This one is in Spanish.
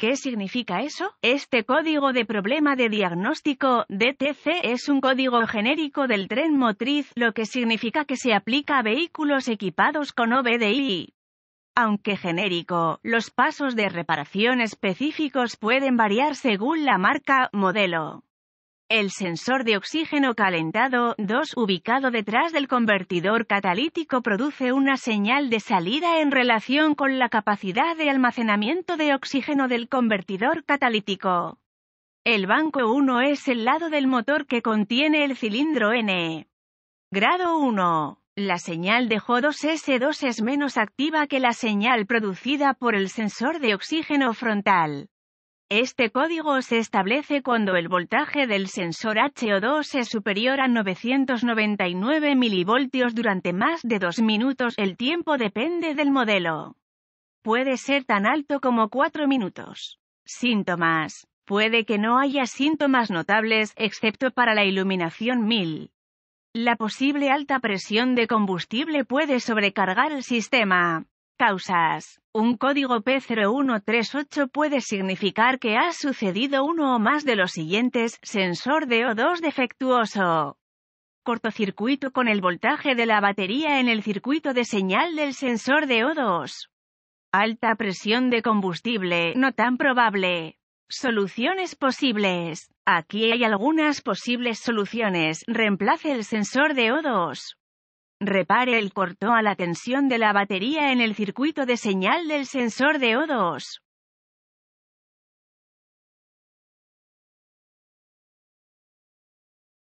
¿Qué significa eso? Este código de problema de diagnóstico, DTC, es un código genérico del tren motriz, lo que significa que se aplica a vehículos equipados con OBDI. Aunque genérico, los pasos de reparación específicos pueden variar según la marca, modelo. El sensor de oxígeno calentado 2 ubicado detrás del convertidor catalítico produce una señal de salida en relación con la capacidad de almacenamiento de oxígeno del convertidor catalítico. El banco 1 es el lado del motor que contiene el cilindro N. Grado 1. La señal de J2S2 es menos activa que la señal producida por el sensor de oxígeno frontal. Este código se establece cuando el voltaje del sensor HO2 es superior a 999 milivoltios durante más de dos minutos. El tiempo depende del modelo. Puede ser tan alto como 4 minutos. Síntomas. Puede que no haya síntomas notables, excepto para la iluminación 1000. La posible alta presión de combustible puede sobrecargar el sistema. Causas. Un código P0138 puede significar que ha sucedido uno o más de los siguientes, sensor de O2 defectuoso. Cortocircuito con el voltaje de la batería en el circuito de señal del sensor de O2. Alta presión de combustible, no tan probable. Soluciones posibles. Aquí hay algunas posibles soluciones. Reemplace el sensor de O2. Repare el corto a la tensión de la batería en el circuito de señal del sensor de odos.